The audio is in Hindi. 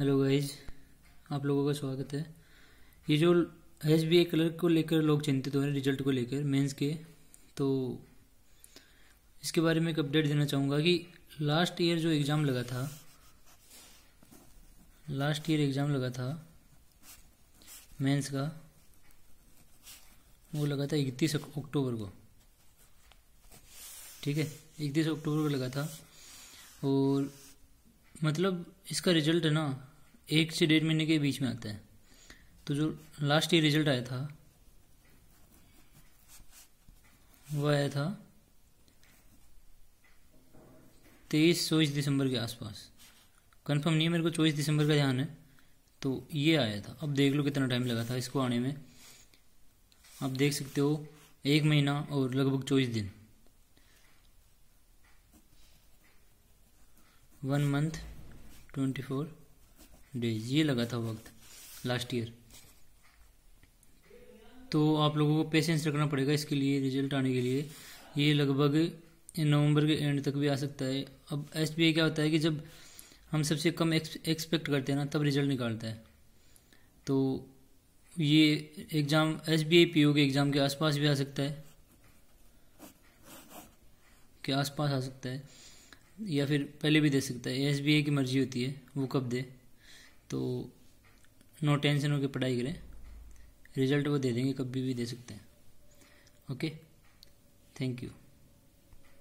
हेलो गाइज आप लोगों का स्वागत है ये जो एस बी ए कलर को लेकर लोग चिंतित हो रहे हैं रिजल्ट को लेकर मेंस के तो इसके बारे में एक अपडेट देना चाहूँगा कि लास्ट ईयर जो एग्ज़ाम लगा था लास्ट ईयर एग्ज़ाम लगा था मेंस का वो लगा था इकतीस अक्टूबर को ठीक है इकतीस अक्टूबर को लगा था और मतलब इसका रिजल्ट है ना एक से डेढ़ महीने के बीच में आता है तो जो लास्ट ईयर रिजल्ट आया था वह आया था तेईस चौबीस दिसंबर के आसपास कंफर्म नहीं है मेरे को चौबीस दिसंबर का ध्यान है तो ये आया था अब देख लो कितना टाइम लगा था इसको आने में आप देख सकते हो एक महीना और लगभग चौबीस दिन one month twenty four days ये लगा था वक्त लास्ट ईयर तो आप लोगों को पेशेंस रखना पड़ेगा इसके लिए रिजल्ट आने के लिए ये लगभग नवंबर के एंड तक भी आ सकता है अब एस क्या होता है कि जब हम सबसे कम एक्सपेक्ट करते हैं ना तब रिजल्ट निकालता है तो ये एग्ज़ाम एस बी के एग्ज़ाम के आसपास भी आ सकता है के आसपास आ सकता है या फिर पहले भी दे सकता है एस की मर्जी होती है वो कब दे तो नो टेंशन होकर पढ़ाई करें रिजल्ट वो दे देंगे कभी भी दे सकते हैं ओके थैंक यू